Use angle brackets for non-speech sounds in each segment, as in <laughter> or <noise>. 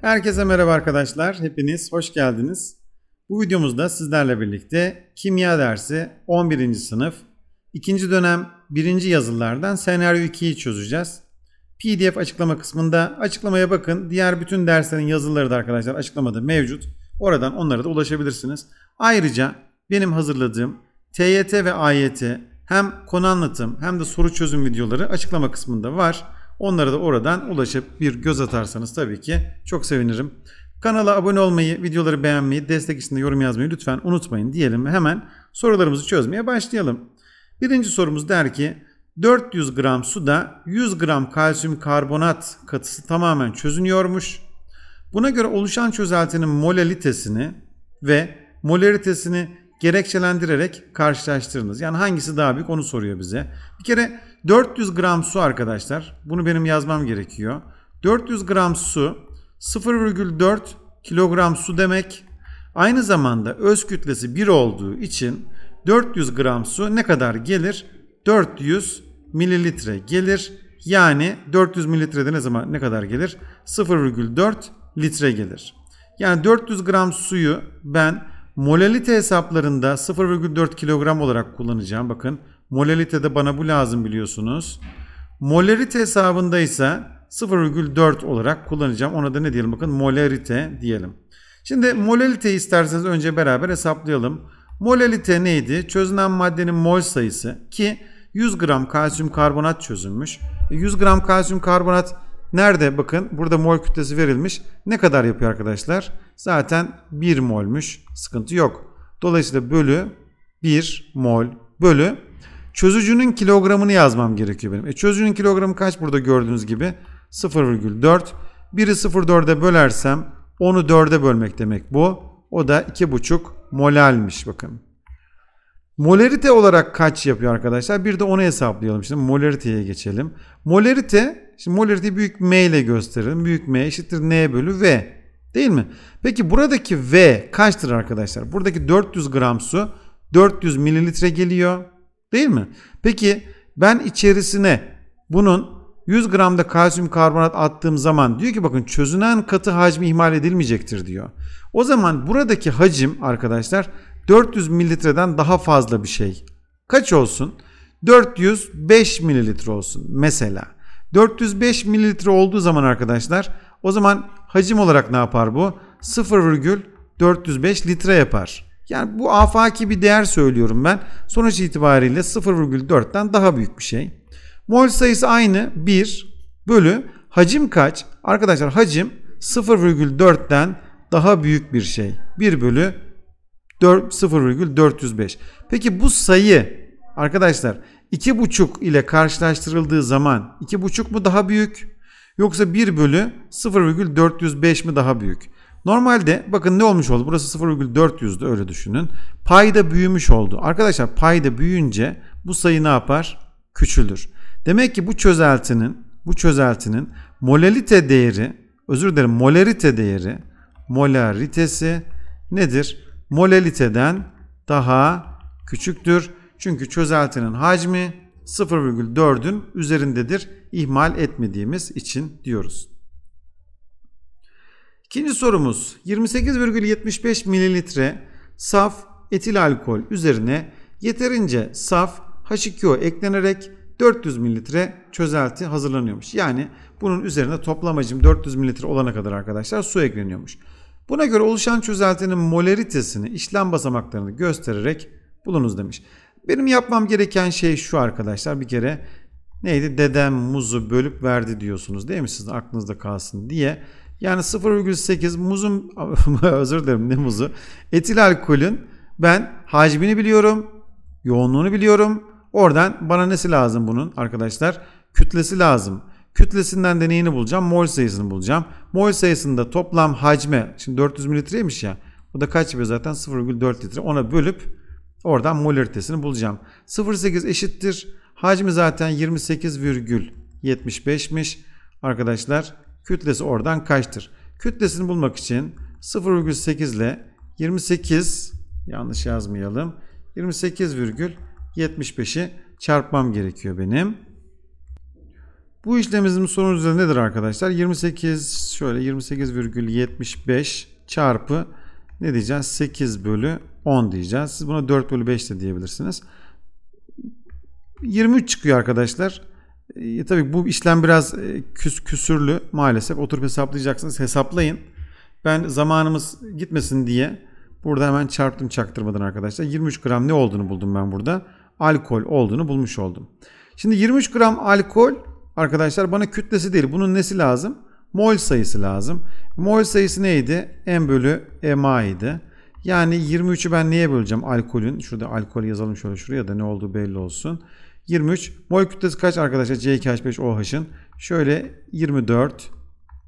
Herkese merhaba arkadaşlar. Hepiniz hoş geldiniz. Bu videomuzda sizlerle birlikte kimya dersi 11. sınıf 2. dönem 1. yazılardan senaryo 2'yi çözeceğiz. PDF açıklama kısmında açıklamaya bakın. Diğer bütün derslerin yazıları da arkadaşlar açıklamada mevcut. Oradan onlara da ulaşabilirsiniz. Ayrıca benim hazırladığım TYT ve AYT hem konu anlatım hem de soru çözüm videoları açıklama kısmında var. Onlara da oradan ulaşıp bir göz atarsanız tabii ki çok sevinirim. Kanala abone olmayı, videoları beğenmeyi, destek için de yorum yazmayı lütfen unutmayın diyelim. Hemen sorularımızı çözmeye başlayalım. Birinci sorumuz der ki 400 gram suda 100 gram kalsiyum karbonat katısı tamamen çözünüyormuş. Buna göre oluşan çözeltinin molalitesini ve molaritesini gerekçelendirerek karşılaştırınız. Yani hangisi daha büyük onu soruyor bize. Bir kere 400 gram su arkadaşlar. Bunu benim yazmam gerekiyor. 400 gram su 0,4 kilogram su demek. Aynı zamanda öz kütlesi 1 olduğu için 400 gram su ne kadar gelir? 400 mililitre gelir. Yani 400 mililitrede ne zaman ne kadar gelir? 0,4 litre gelir. Yani 400 gram suyu ben Molalite hesaplarında 0,4 kilogram olarak kullanacağım. Bakın molalite de bana bu lazım biliyorsunuz. Molarite hesabında ise 0,4 olarak kullanacağım. Ona da ne diyelim bakın molarite diyelim. Şimdi molalite isterseniz önce beraber hesaplayalım. Molalite neydi? Çözünen maddenin mol sayısı ki 100 gram kalsiyum karbonat çözünmüş. 100 e, gram kalsiyum karbonat Nerede? Bakın burada mol kütlesi verilmiş. Ne kadar yapıyor arkadaşlar? Zaten 1 molmuş. Sıkıntı yok. Dolayısıyla bölü 1 mol bölü çözücünün kilogramını yazmam gerekiyor benim. E çözücünün kilogramı kaç burada gördüğünüz gibi? 0,4. Biri 0,4'e bölersem onu 4'e bölmek demek bu. O da 2,5 molalmiş bakın. Molerite olarak kaç yapıyor arkadaşlar? Bir de onu hesaplayalım. Şimdi molariteye geçelim. Molerite Şimdi molarity büyük M ile gösterelim. Büyük M eşittir N bölü V. Değil mi? Peki buradaki V kaçtır arkadaşlar? Buradaki 400 gram su 400 mililitre geliyor. Değil mi? Peki ben içerisine bunun 100 gramda kalsiyum karbonat attığım zaman diyor ki bakın çözünen katı hacmi ihmal edilmeyecektir diyor. O zaman buradaki hacim arkadaşlar 400 mililitreden daha fazla bir şey. Kaç olsun? 405 mililitre olsun mesela. 405 mililitre olduğu zaman arkadaşlar o zaman hacim olarak ne yapar bu? 0,405 litre yapar. Yani bu afaki bir değer söylüyorum ben. Sonuç itibariyle 0,4'ten daha büyük bir şey. Mol sayısı aynı 1 bölü hacim kaç? Arkadaşlar hacim 0,4'ten daha büyük bir şey. 1 bölü 0,405. Peki bu sayı arkadaşlar 2,5 ile karşılaştırıldığı zaman 2,5 mu daha büyük yoksa 1 bölü 0,405 mi daha büyük? Normalde bakın ne olmuş oldu? Burası 0,400'dü öyle düşünün. Pay da büyümüş oldu. Arkadaşlar pay da büyüyünce bu sayı ne yapar? Küçülür. Demek ki bu çözeltinin bu çözeltinin molalite değeri özür dilerim molarite değeri molaritesi nedir? Molaliteden daha küçüktür. Çünkü çözeltinin hacmi 0,4'ün üzerindedir ihmal etmediğimiz için diyoruz. İkinci sorumuz 28,75 mililitre saf etil alkol üzerine yeterince saf H2O eklenerek 400 mililitre çözelti hazırlanıyormuş. Yani bunun üzerine toplamacım 400 mililitre olana kadar arkadaşlar su ekleniyormuş. Buna göre oluşan çözeltinin molaritesini işlem basamaklarını göstererek bulunuz demiş. Benim yapmam gereken şey şu arkadaşlar. Bir kere neydi? Dedem muzu bölüp verdi diyorsunuz değil mi? Sizin aklınızda kalsın diye. Yani 0,8 muzun <laughs> özür dilerim ne muzu? Etil alkolün ben hacmini biliyorum. Yoğunluğunu biliyorum. Oradan bana nesi lazım bunun arkadaşlar? Kütlesi lazım. Kütlesinden de neyini bulacağım? Mol sayısını bulacağım. Mol sayısında toplam hacme şimdi 400 mililitreymiş ya. Bu da kaç bir zaten? 0,4 litre. Ona bölüp Oradan molaritesini bulacağım. 0,8 eşittir. Hacmi zaten 28,75'miş. Arkadaşlar kütlesi oradan kaçtır? Kütlesini bulmak için 0,8 ile 28 yanlış yazmayalım. 28,75'i çarpmam gerekiyor benim. Bu işlemimizin sonucu nedir arkadaşlar? 28 şöyle 28,75 çarpı ne diyeceğiz? 8 bölü 10 diyeceğiz. Siz buna 4 bölü 5 de diyebilirsiniz. 23 çıkıyor arkadaşlar. E, tabii bu işlem biraz e, küs küsürlü maalesef. Oturup hesaplayacaksınız. Hesaplayın. Ben zamanımız gitmesin diye burada hemen çarptım çaktırmadan arkadaşlar. 23 gram ne olduğunu buldum ben burada. Alkol olduğunu bulmuş oldum. Şimdi 23 gram alkol arkadaşlar bana kütlesi değil. Bunun nesi lazım? mol sayısı lazım. Mol sayısı neydi? M bölü MA idi. Yani 23'ü ben niye böleceğim? Alkolün. Şurada alkol yazalım şöyle şuraya da ne olduğu belli olsun. 23. Mol kütlesi kaç arkadaşlar? C2H5OH'ın. Şöyle 24,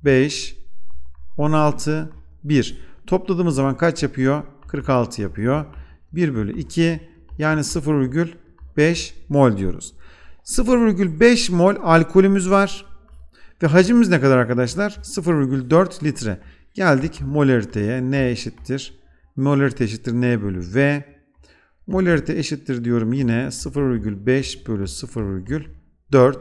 5, 16, 1. Topladığımız zaman kaç yapıyor? 46 yapıyor. 1 bölü 2 yani 0,5 mol diyoruz. 0,5 mol alkolümüz var. Ve hacimimiz ne kadar arkadaşlar? 0,4 litre. Geldik molariteye. N eşittir. Molarite eşittir N bölü V. Molarite eşittir diyorum yine 0,5 bölü 0,4.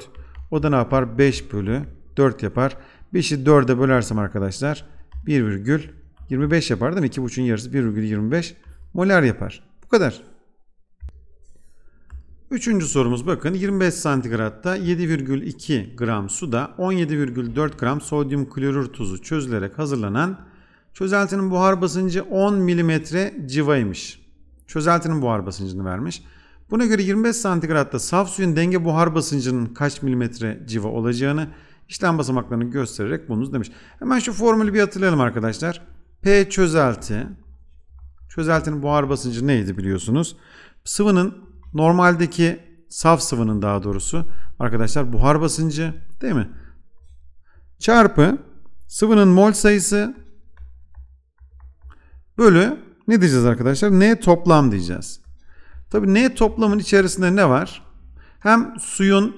O da ne yapar? 5 bölü 4 yapar. 5'i 4'e bölersem arkadaşlar 1,25 yapar değil mi? 2,5'un yarısı 1,25 molar yapar. Bu kadar. Üçüncü sorumuz bakın 25 santigratta 7,2 gram suda 17,4 gram sodyum klorür tuzu çözülerek hazırlanan çözeltinin buhar basıncı 10 mm civaymış. Çözeltinin buhar basıncını vermiş. Buna göre 25 santigratta saf suyun denge buhar basıncının kaç milimetre civa olacağını işlem basamaklarını göstererek bulunuz demiş. Hemen şu formülü bir hatırlayalım arkadaşlar. P çözelti. Çözeltinin buhar basıncı neydi biliyorsunuz. Sıvının normaldeki saf sıvının daha doğrusu arkadaşlar buhar basıncı değil mi? Çarpı sıvının mol sayısı bölü ne diyeceğiz arkadaşlar? N toplam diyeceğiz. Tabi N toplamın içerisinde ne var? Hem suyun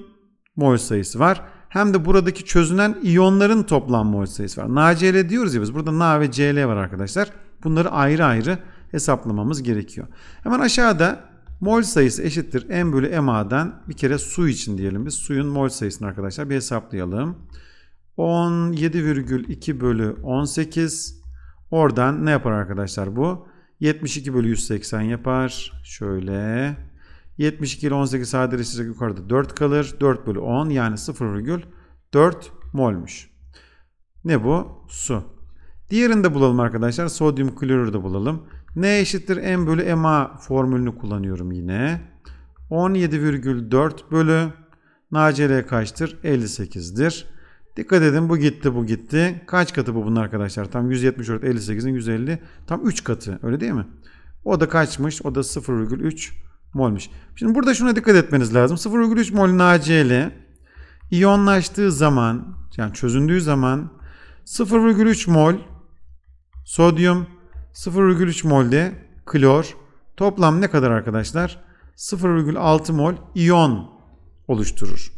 mol sayısı var hem de buradaki çözünen iyonların toplam mol sayısı var. NaCl diyoruz ya biz. Burada Na ve Cl var arkadaşlar. Bunları ayrı ayrı hesaplamamız gerekiyor. Hemen aşağıda Mol sayısı eşittir M bölü MA'den bir kere su için diyelim biz. Suyun mol sayısını arkadaşlar bir hesaplayalım. 17,2 bölü 18 oradan ne yapar arkadaşlar bu? 72 bölü 180 yapar. Şöyle 72 ile 18 sadeleştirecek yukarıda 4 kalır. 4 bölü 10 yani 0,4 molmuş. Ne bu? Su. Diğerini de bulalım arkadaşlar. Sodyum klorür de bulalım. N eşittir M bölü MA formülünü kullanıyorum yine. 17,4 bölü NaCl kaçtır? 58'dir. Dikkat edin bu gitti bu gitti. Kaç katı bu bunun arkadaşlar? Tam 174 58'in 150 tam 3 katı öyle değil mi? O da kaçmış? O da 0,3 molmiş. Şimdi burada şuna dikkat etmeniz lazım. 0,3 mol NaCl iyonlaştığı zaman yani çözündüğü zaman 0,3 mol sodyum 0,3 molde klor toplam ne kadar arkadaşlar? 0,6 mol iyon oluşturur.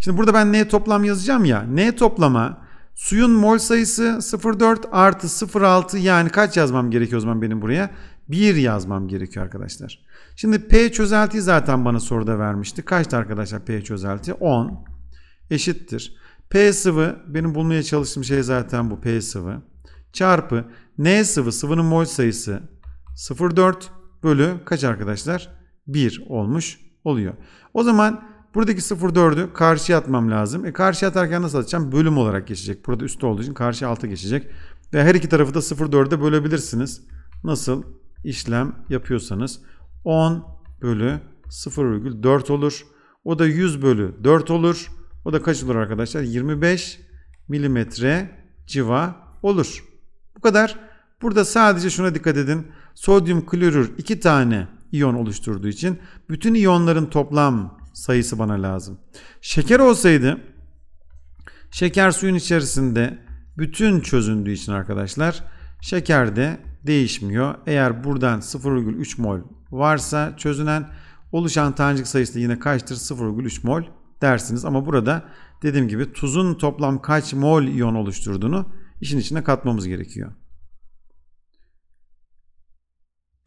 Şimdi burada ben N toplam yazacağım ya. N toplama suyun mol sayısı 0,4 artı 0,6 yani kaç yazmam gerekiyor o zaman benim buraya? 1 yazmam gerekiyor arkadaşlar. Şimdi P çözeltiyi zaten bana soruda vermişti. Kaçtı arkadaşlar P çözelti? 10 eşittir. P sıvı benim bulmaya çalıştığım şey zaten bu P sıvı çarpı N sıvı sıvının mol sayısı 0,4 bölü kaç arkadaşlar? 1 olmuş oluyor. O zaman buradaki 0,4'ü karşıya atmam lazım. E karşıya atarken nasıl atacağım? Bölüm olarak geçecek. Burada üstte olduğu için karşı alta geçecek. Ve her iki tarafı da 0,4'e bölebilirsiniz. Nasıl işlem yapıyorsanız 10 bölü 0,4 olur. O da 100 bölü 4 olur. O da kaç olur arkadaşlar? 25 milimetre civa olur. Bu kadar. Burada sadece şuna dikkat edin. Sodyum klorür 2 tane iyon oluşturduğu için bütün iyonların toplam sayısı bana lazım. Şeker olsaydı şeker suyun içerisinde bütün çözündüğü için arkadaşlar şekerde değişmiyor. Eğer buradan 0,3 mol varsa çözünen oluşan tanecik sayısı da yine kaçtır? 0,3 mol dersiniz. Ama burada dediğim gibi tuzun toplam kaç mol iyon oluşturduğunu işin içine katmamız gerekiyor.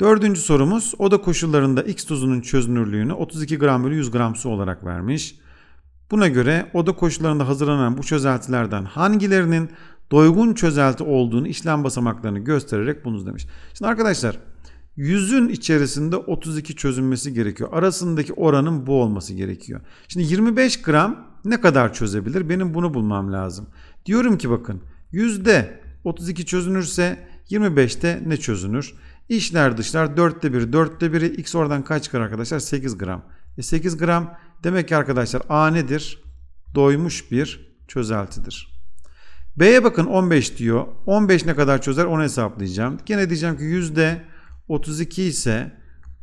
Dördüncü sorumuz oda koşullarında X tuzunun çözünürlüğünü 32 gram bölü 100 gram su olarak vermiş. Buna göre oda koşullarında hazırlanan bu çözeltilerden hangilerinin doygun çözelti olduğunu işlem basamaklarını göstererek bunu demiş. Şimdi arkadaşlar yüzün içerisinde 32 çözünmesi gerekiyor. Arasındaki oranın bu olması gerekiyor. Şimdi 25 gram ne kadar çözebilir? Benim bunu bulmam lazım. Diyorum ki bakın yüzde 32 çözünürse 25'te ne çözünür? İçler dışlar dörtte 1, dörtte biri x oradan kaç çıkar arkadaşlar? 8 gram. E 8 gram demek ki arkadaşlar A nedir? Doymuş bir çözeltidir. B'ye bakın 15 diyor. 15 ne kadar çözer onu hesaplayacağım. Yine diyeceğim ki %32 ise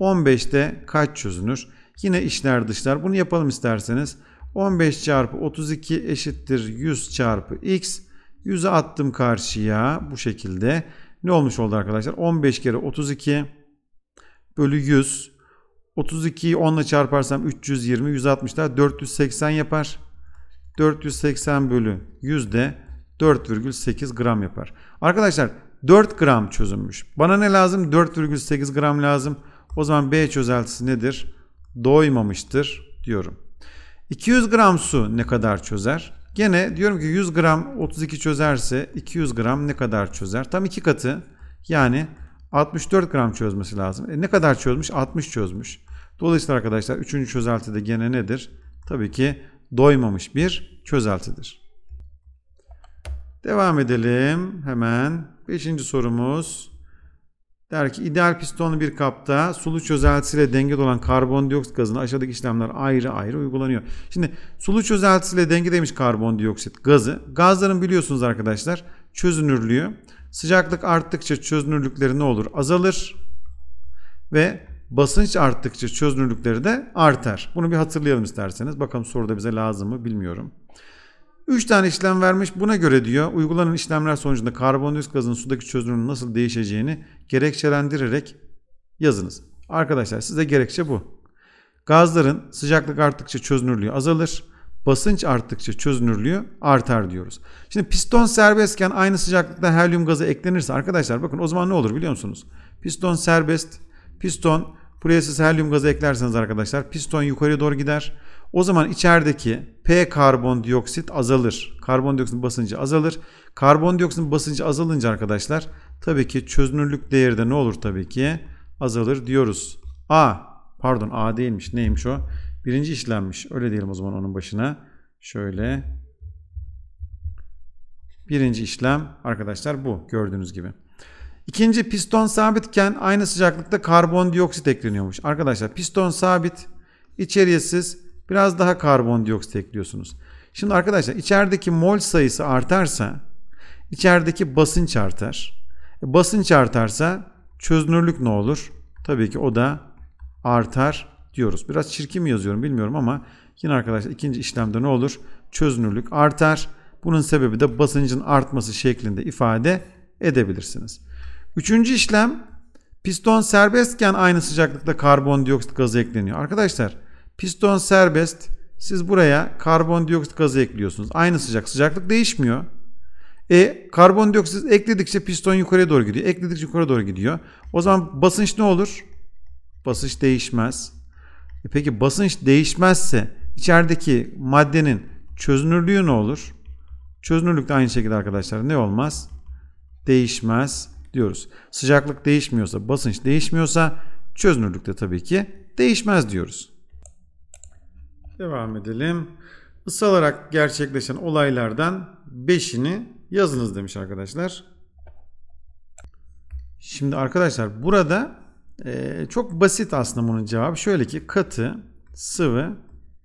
15'te kaç çözünür? Yine içler dışlar. Bunu yapalım isterseniz. 15 çarpı 32 eşittir 100 çarpı x. 100'ü attım karşıya bu şekilde ne olmuş oldu arkadaşlar? 15 kere 32 bölü 100. 32'yi 10 ile çarparsam 320, 160 daha 480 yapar. 480 bölü 100 de 4,8 gram yapar. Arkadaşlar 4 gram çözülmüş. Bana ne lazım? 4,8 gram lazım. O zaman B çözeltisi nedir? Doymamıştır diyorum. 200 gram su ne kadar çözer? Gene diyorum ki 100 gram 32 çözerse 200 gram ne kadar çözer? Tam iki katı yani 64 gram çözmesi lazım. E ne kadar çözmüş? 60 çözmüş. Dolayısıyla arkadaşlar üçüncü çözelti de gene nedir? Tabii ki doymamış bir çözeltidir. Devam edelim hemen. beşinci sorumuz Der ki ideal pistonlu bir kapta sulu çözeltisiyle dengede olan karbondioksit gazını aşağıdaki işlemler ayrı ayrı uygulanıyor. Şimdi sulu çözeltisiyle denge demiş karbondioksit gazı. Gazların biliyorsunuz arkadaşlar çözünürlüğü sıcaklık arttıkça çözünürlükleri ne olur? Azalır ve basınç arttıkça çözünürlükleri de artar. Bunu bir hatırlayalım isterseniz. Bakalım soruda bize lazım mı bilmiyorum. 3 tane işlem vermiş. Buna göre diyor uygulanan işlemler sonucunda karbondioksit gazının sudaki çözünürlüğünün nasıl değişeceğini gerekçelendirerek yazınız. Arkadaşlar size gerekçe bu. Gazların sıcaklık arttıkça çözünürlüğü azalır. Basınç arttıkça çözünürlüğü artar diyoruz. Şimdi piston serbestken aynı sıcaklıkta helyum gazı eklenirse arkadaşlar bakın o zaman ne olur biliyor musunuz? Piston serbest. Piston buraya siz helyum gazı eklerseniz arkadaşlar piston yukarı doğru gider. O zaman içerideki P karbondioksit azalır. Karbondioksit basıncı azalır. Karbondioksit basıncı azalınca arkadaşlar tabii ki çözünürlük değeri de ne olur tabii ki azalır diyoruz. A pardon A değilmiş neymiş o? Birinci işlenmiş öyle diyelim o zaman onun başına. Şöyle birinci işlem arkadaşlar bu gördüğünüz gibi. İkinci piston sabitken aynı sıcaklıkta karbondioksit ekleniyormuş. Arkadaşlar piston sabit içerisiz Biraz daha karbondioksit ekliyorsunuz. Şimdi arkadaşlar içerideki mol sayısı artarsa içerideki basınç artar. E, basınç artarsa çözünürlük ne olur? Tabii ki o da artar diyoruz. Biraz çirkin mi yazıyorum bilmiyorum ama yine arkadaşlar ikinci işlemde ne olur? Çözünürlük artar. Bunun sebebi de basıncın artması şeklinde ifade edebilirsiniz. Üçüncü işlem piston serbestken aynı sıcaklıkta karbondioksit gazı ekleniyor. Arkadaşlar Piston serbest. Siz buraya karbondioksit gazı ekliyorsunuz. Aynı sıcak. Sıcaklık değişmiyor. E karbondioksit ekledikçe piston yukarıya doğru gidiyor. Ekledikçe yukarı doğru gidiyor. O zaman basınç ne olur? Basınç değişmez. E, peki basınç değişmezse içerideki maddenin çözünürlüğü ne olur? Çözünürlük de aynı şekilde arkadaşlar ne olmaz? Değişmez diyoruz. Sıcaklık değişmiyorsa, basınç değişmiyorsa çözünürlük de tabii ki değişmez diyoruz. Devam edelim. Isalarak gerçekleşen olaylardan 5'ini yazınız demiş arkadaşlar. Şimdi arkadaşlar burada e, çok basit aslında bunun cevabı. Şöyle ki katı, sıvı,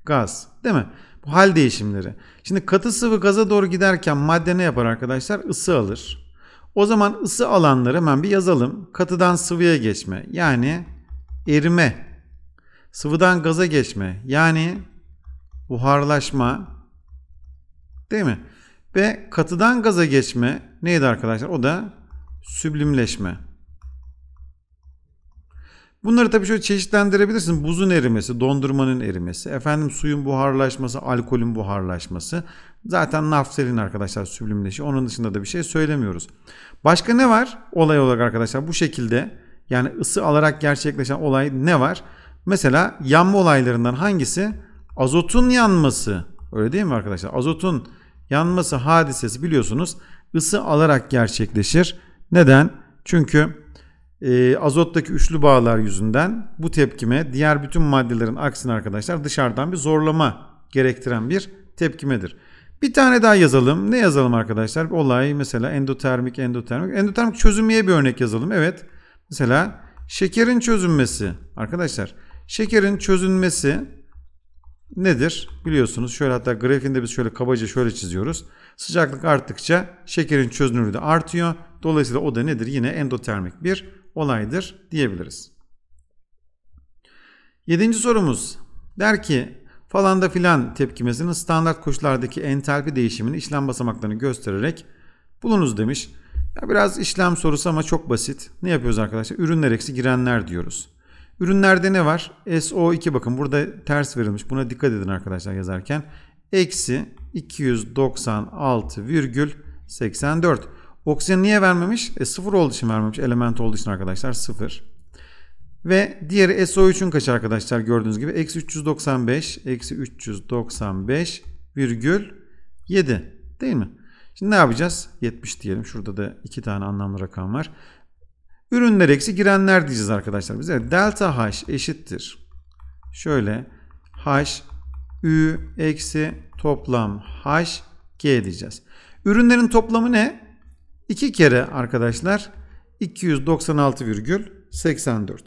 gaz değil mi? Bu hal değişimleri. Şimdi katı sıvı gaza doğru giderken madde ne yapar arkadaşlar? Isı alır. O zaman ısı alanları hemen bir yazalım. Katıdan sıvıya geçme yani erime. Sıvıdan gaza geçme yani buharlaşma değil mi? Ve katıdan gaza geçme neydi arkadaşlar? O da süblimleşme. Bunları tabii şöyle çeşitlendirebilirsin. Buzun erimesi, dondurmanın erimesi, efendim suyun buharlaşması, alkolün buharlaşması. Zaten naftalin arkadaşlar süblimleşiyor. Onun dışında da bir şey söylemiyoruz. Başka ne var olay olarak arkadaşlar? Bu şekilde yani ısı alarak gerçekleşen olay ne var? Mesela yanma olaylarından hangisi? azotun yanması öyle değil mi arkadaşlar? Azotun yanması hadisesi biliyorsunuz ısı alarak gerçekleşir. Neden? Çünkü e, azottaki üçlü bağlar yüzünden bu tepkime diğer bütün maddelerin aksine arkadaşlar dışarıdan bir zorlama gerektiren bir tepkimedir. Bir tane daha yazalım. Ne yazalım arkadaşlar? Olay mesela endotermik, endotermik. Endotermik çözünmeye bir örnek yazalım. Evet. Mesela şekerin çözünmesi. Arkadaşlar şekerin çözünmesi nedir? Biliyorsunuz şöyle hatta grafiğinde biz şöyle kabaca şöyle çiziyoruz. Sıcaklık arttıkça şekerin çözünürlüğü de artıyor. Dolayısıyla o da nedir? Yine endotermik bir olaydır diyebiliriz. Yedinci sorumuz der ki falan da filan tepkimesinin standart koşullardaki entalpi değişimini işlem basamaklarını göstererek bulunuz demiş. Ya biraz işlem sorusu ama çok basit. Ne yapıyoruz arkadaşlar? Ürünler eksi girenler diyoruz. Ürünlerde ne var? SO2 bakın burada ters verilmiş. Buna dikkat edin arkadaşlar yazarken. Eksi 296,84. Oksijen niye vermemiş? E, sıfır olduğu için vermemiş. Element olduğu için arkadaşlar sıfır. Ve diğeri SO3'ün kaç arkadaşlar gördüğünüz gibi? Eksi 395, eksi 395 virgül 7 değil mi? Şimdi ne yapacağız? 70 diyelim. Şurada da iki tane anlamlı rakam var. Ürünler eksi girenler diyeceğiz arkadaşlar. Bize delta h eşittir. Şöyle h ü eksi toplam h g diyeceğiz. Ürünlerin toplamı ne? 2 kere arkadaşlar 296,84.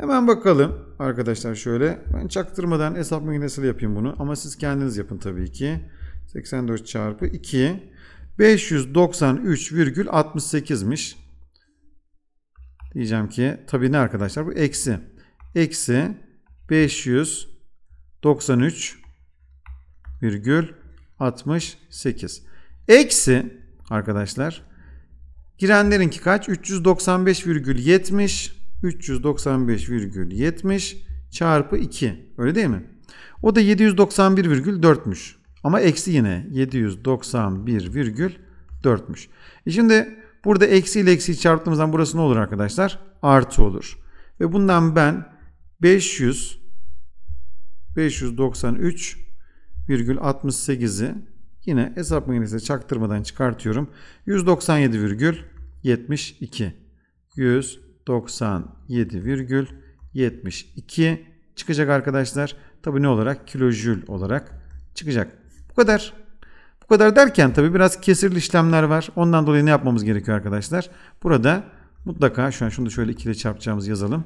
Hemen bakalım arkadaşlar şöyle. Ben çaktırmadan hesap makinesiyle yapayım bunu. Ama siz kendiniz yapın tabii ki. 84 çarpı 2 593,68'miş. Diyeceğim ki tabi ne arkadaşlar bu eksi. Eksi 593 virgül 68. Eksi arkadaşlar girenlerinki kaç? 395 395 virgül 70 virgül 70 çarpı 2. Öyle değil mi? O da 791 virgül 791,4'müş. Ama eksi yine 791 791,4'müş. E şimdi Burada eksi ile eksi çarptığımız zaman burası ne olur arkadaşlar? Artı olur. Ve bundan ben 500 593,68'i yine hesap makinesine çaktırmadan çıkartıyorum. 197,72 197,72 çıkacak arkadaşlar. Tabi ne olarak? Kilojül olarak çıkacak. Bu kadar kadar derken tabi biraz kesirli işlemler var. Ondan dolayı ne yapmamız gerekiyor arkadaşlar? Burada mutlaka şu an şunu da şöyle ikili çarpacağımız yazalım.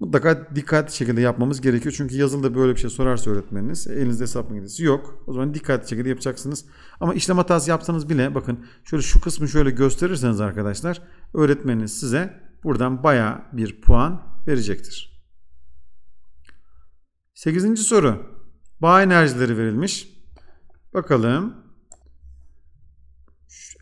Mutlaka dikkat şekilde yapmamız gerekiyor. Çünkü yazılıda böyle bir şey sorarsa öğretmeniniz elinizde hesap makinesi yok. O zaman dikkat şekilde yapacaksınız. Ama işlem hatası yapsanız bile bakın şöyle şu kısmı şöyle gösterirseniz arkadaşlar öğretmeniniz size buradan baya bir puan verecektir. 8. soru. Bağ enerjileri verilmiş. Bakalım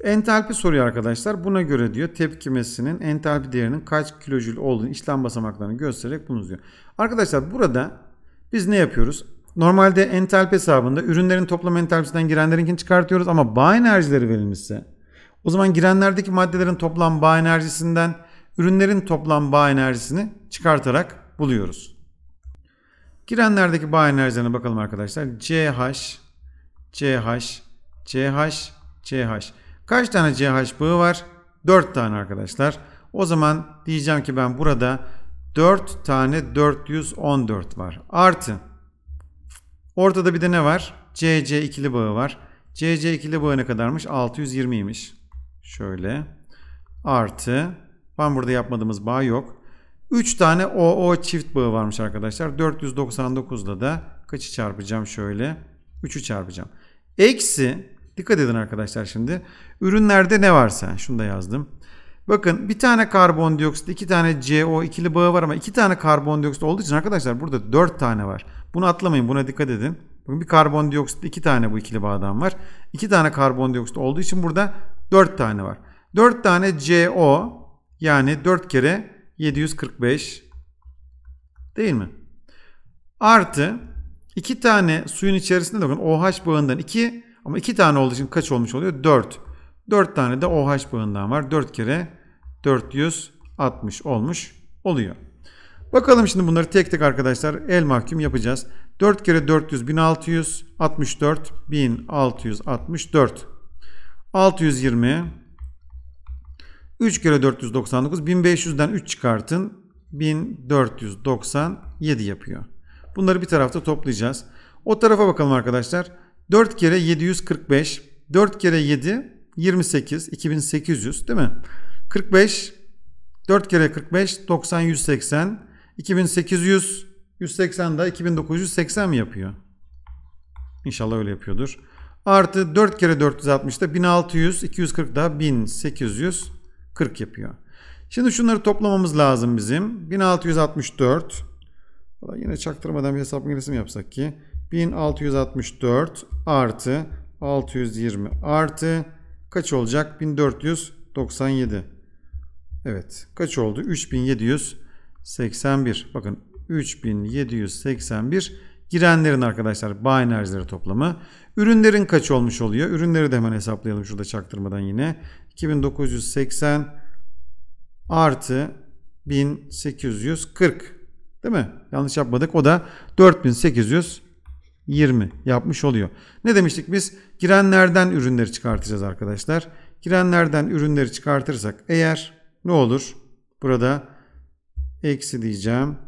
Entalpi soruyor arkadaşlar. Buna göre diyor tepkimesinin entalpi değerinin kaç kilojül olduğunu işlem basamaklarını göstererek bunu diyor. Arkadaşlar burada biz ne yapıyoruz? Normalde entalpi hesabında ürünlerin toplam entalpisinden girenlerinkini çıkartıyoruz ama bağ enerjileri verilmişse o zaman girenlerdeki maddelerin toplam bağ enerjisinden ürünlerin toplam bağ enerjisini çıkartarak buluyoruz. Girenlerdeki bağ enerjilerine bakalım arkadaşlar. CH, CH, CH, CH. Kaç tane CH bağı var? 4 tane arkadaşlar. O zaman diyeceğim ki ben burada 4 tane 414 var. Artı ortada bir de ne var? CC ikili bağı var. CC ikili bağı ne kadarmış? 620'ymiş. Şöyle. Artı. Ben burada yapmadığımız bağ yok. 3 tane OO çift bağı varmış arkadaşlar. 499'la da kaçı çarpacağım şöyle? 3'ü çarpacağım. Eksi Dikkat edin arkadaşlar şimdi. Ürünlerde ne varsa şunu da yazdım. Bakın bir tane karbondioksit, iki tane CO ikili bağı var ama iki tane karbondioksit olduğu için arkadaşlar burada dört tane var. Bunu atlamayın buna dikkat edin. Bakın bir karbondioksit iki tane bu ikili bağdan var. İki tane karbondioksit olduğu için burada dört tane var. Dört tane CO yani dört kere 745 değil mi? Artı iki tane suyun içerisinde de bakın OH bağından iki ama iki tane olduğu için kaç olmuş oluyor? 4. 4 tane de OH bağından var. 4 kere 460 olmuş oluyor. Bakalım şimdi bunları tek tek arkadaşlar el mahkum yapacağız. 4 kere 400 1664 1664 620 3 kere 499 1500'den 3 çıkartın 1497 yapıyor. Bunları bir tarafta toplayacağız. O tarafa bakalım arkadaşlar. 4 kere 745, 4 kere 7 28, 2800 değil mi? 45, 4 kere 45 90, 180, 2800, 180 da 2980 mi yapıyor? İnşallah öyle yapıyordur. Artı 4 kere 460 da 1600, 240 da 1840 yapıyor. Şimdi şunları toplamamız lazım bizim. 1664. Yine çaktırmadan bir hesap makinesi yapsak ki? 1664 artı 620 artı kaç olacak? 1497. Evet. Kaç oldu? 3781. Bakın 3781 girenlerin arkadaşlar binary'leri toplamı. Ürünlerin kaç olmuş oluyor? Ürünleri de hemen hesaplayalım şurada çaktırmadan yine. 2980 artı 1840 değil mi? Yanlış yapmadık. O da 4840 20 yapmış oluyor. Ne demiştik biz? Girenlerden ürünleri çıkartacağız arkadaşlar. Girenlerden ürünleri çıkartırsak eğer ne olur? Burada eksi diyeceğim.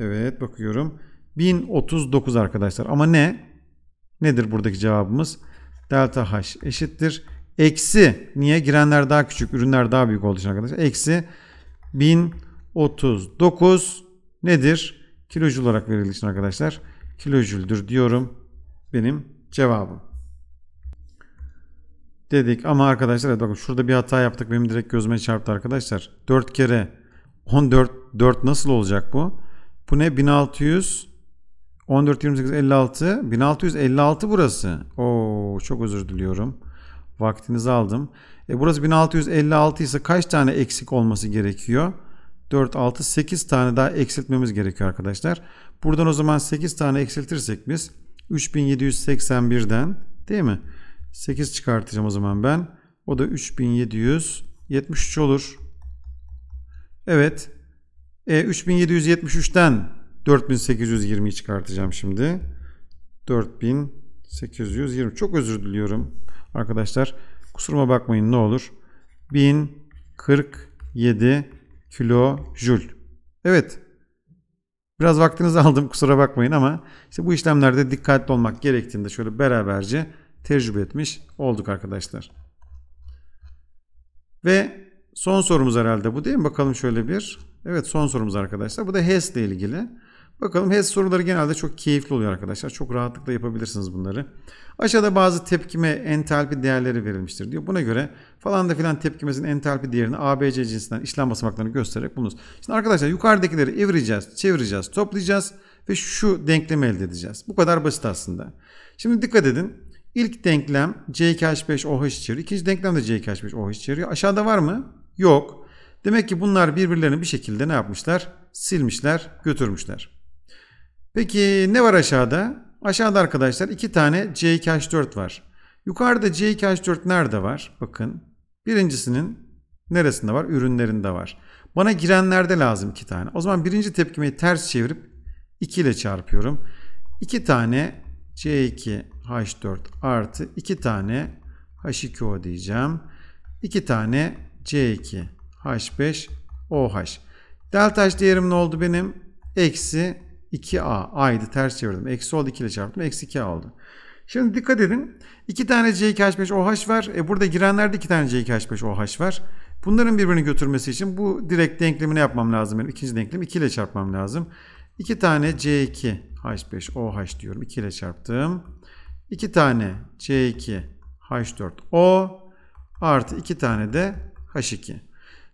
Evet bakıyorum. 1039 arkadaşlar. Ama ne? Nedir buradaki cevabımız? Delta H eşittir. Eksi. Niye? Girenler daha küçük. Ürünler daha büyük olduğu için arkadaşlar. Eksi 1039 nedir? kilojul olarak verildiği için arkadaşlar kilojüldür diyorum benim cevabım. Dedik ama arkadaşlar evet bakın şurada bir hata yaptık benim direkt gözüme çarptı arkadaşlar. 4 kere 14 4 nasıl olacak bu? Bu ne 1600 14 28 56 1656 burası. Oo çok özür diliyorum. Vaktinizi aldım. E burası 1656 ise kaç tane eksik olması gerekiyor? 4, 6, 8 tane daha eksiltmemiz gerekiyor arkadaşlar. Buradan o zaman 8 tane eksiltirsek biz 3781'den değil mi? 8 çıkartacağım o zaman ben. O da 3773 olur. Evet. E, 3773'ten 4820'yi çıkartacağım şimdi. 4820. Çok özür diliyorum arkadaşlar. Kusuruma bakmayın ne olur. 1047 kilojul. Evet. Biraz vaktinizi <laughs> aldım kusura bakmayın ama işte bu işlemlerde dikkatli olmak gerektiğinde şöyle beraberce tecrübe etmiş olduk arkadaşlar. Ve son sorumuz herhalde bu değil mi? Bakalım şöyle bir. Evet son sorumuz arkadaşlar. Bu da HES ile ilgili. Bakalım HES soruları genelde çok keyifli oluyor arkadaşlar. Çok rahatlıkla yapabilirsiniz bunları. Aşağıda bazı tepkime entalpi değerleri verilmiştir diyor. Buna göre falan da filan tepkimizin entalpi değerini ABC cinsinden işlem basamaklarını göstererek bulunuz. Şimdi arkadaşlar yukarıdakileri evireceğiz, çevireceğiz, toplayacağız ve şu denklemi elde edeceğiz. Bu kadar basit aslında. Şimdi dikkat edin. İlk denklem CH5OH içeriyor. İkinci denklem de CH5OH içeriyor. Aşağıda var mı? Yok. Demek ki bunlar birbirlerini bir şekilde ne yapmışlar? Silmişler, götürmüşler. Peki ne var aşağıda? Aşağıda arkadaşlar iki tane C2H4 var. Yukarıda C2H4 nerede var? Bakın birincisinin neresinde var? Ürünlerinde var. Bana girenlerde lazım iki tane. O zaman birinci tepkimeyi ters çevirip 2 ile çarpıyorum. 2 tane C2H4 artı 2 tane H2O diyeceğim. 2 tane C2H5OH. Delta H değerim ne oldu benim? Eksi 2a. a'ydı ters çevirdim. Eksi oldu 2 ile çarptım. Eksi 2a oldu. Şimdi dikkat edin. 2 tane C2H5OH var. E burada girenlerde 2 tane C2H5OH var. Bunların birbirini götürmesi için bu direkt denklemini yapmam lazım. Benim yani ikinci denklemi 2 ile çarpmam lazım. 2 tane C2H5OH diyorum. 2 ile çarptım. 2 tane C2H4O artı 2 tane de H2.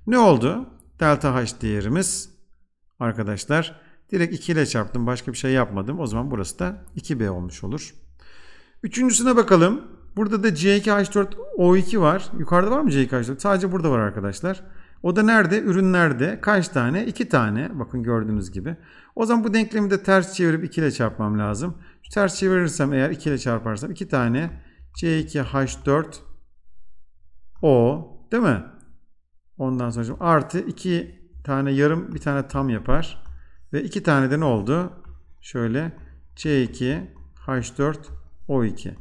Ne oldu? Delta H değerimiz arkadaşlar Direkt 2 ile çarptım. Başka bir şey yapmadım. O zaman burası da 2B olmuş olur. Üçüncüsüne bakalım. Burada da C2H4O2 var. Yukarıda var mı C2H4? Sadece burada var arkadaşlar. O da nerede? Ürün nerede? Kaç tane? 2 tane. Bakın gördüğünüz gibi. O zaman bu denklemi de ters çevirip 2 ile çarpmam lazım. Şu ters çevirirsem eğer 2 ile çarparsam 2 tane C2H4O değil mi? Ondan sonra artı 2 tane yarım bir tane tam yapar. Ve iki tane de ne oldu? Şöyle C2, H4, O2.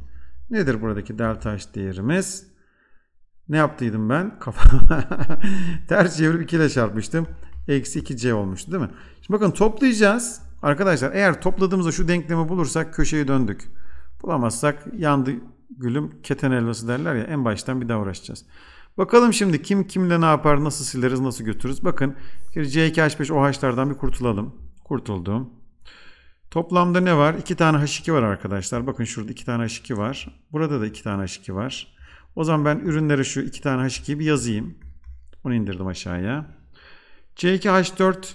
Nedir buradaki delta H değerimiz? Ne yaptıydım ben? Kafama <laughs> ters çevirip 2 ile çarpmıştım. Eksi 2C olmuştu değil mi? Şimdi bakın toplayacağız. Arkadaşlar eğer topladığımızda şu denklemi bulursak köşeyi döndük. Bulamazsak yandı gülüm keten elvası derler ya en baştan bir daha uğraşacağız. Bakalım şimdi kim kimle ne yapar, nasıl sileriz, nasıl götürürüz. Bakın C2H5OH'lardan bir kurtulalım. Kurtuldum. Toplamda ne var? 2 tane H2 var arkadaşlar. Bakın şurada 2 tane H2 var. Burada da 2 tane H2 var. O zaman ben ürünlere şu 2 tane H2'yi bir yazayım. Onu indirdim aşağıya. C2H4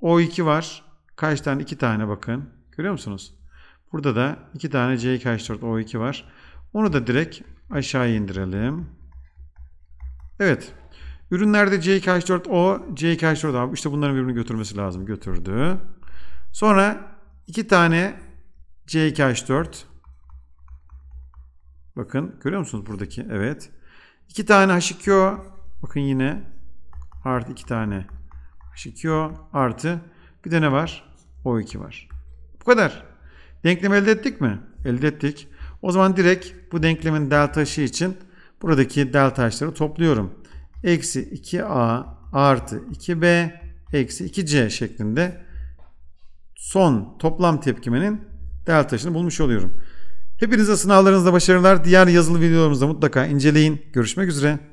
O2 var. Kaç tane? 2 tane bakın. Görüyor musunuz? Burada da 2 tane C2H4 O2 var. Onu da direkt aşağı indirelim. Evet. Ürünlerde CH4O, CH4A. işte bunların birbirini götürmesi lazım. Götürdü. Sonra iki tane CH4. Bakın görüyor musunuz buradaki? Evet. İki tane H2O. Bakın yine artı iki tane H2O artı bir de ne var? O2 var. Bu kadar. Denklemi elde ettik mi? Elde ettik. O zaman direkt bu denklemin delta H'i için Buradaki delta h'ları topluyorum. Eksi 2a artı 2b eksi 2c şeklinde son toplam tepkimenin delta h'ını bulmuş oluyorum. Hepinize sınavlarınızda başarılar. Diğer yazılı videolarımızda mutlaka inceleyin. Görüşmek üzere.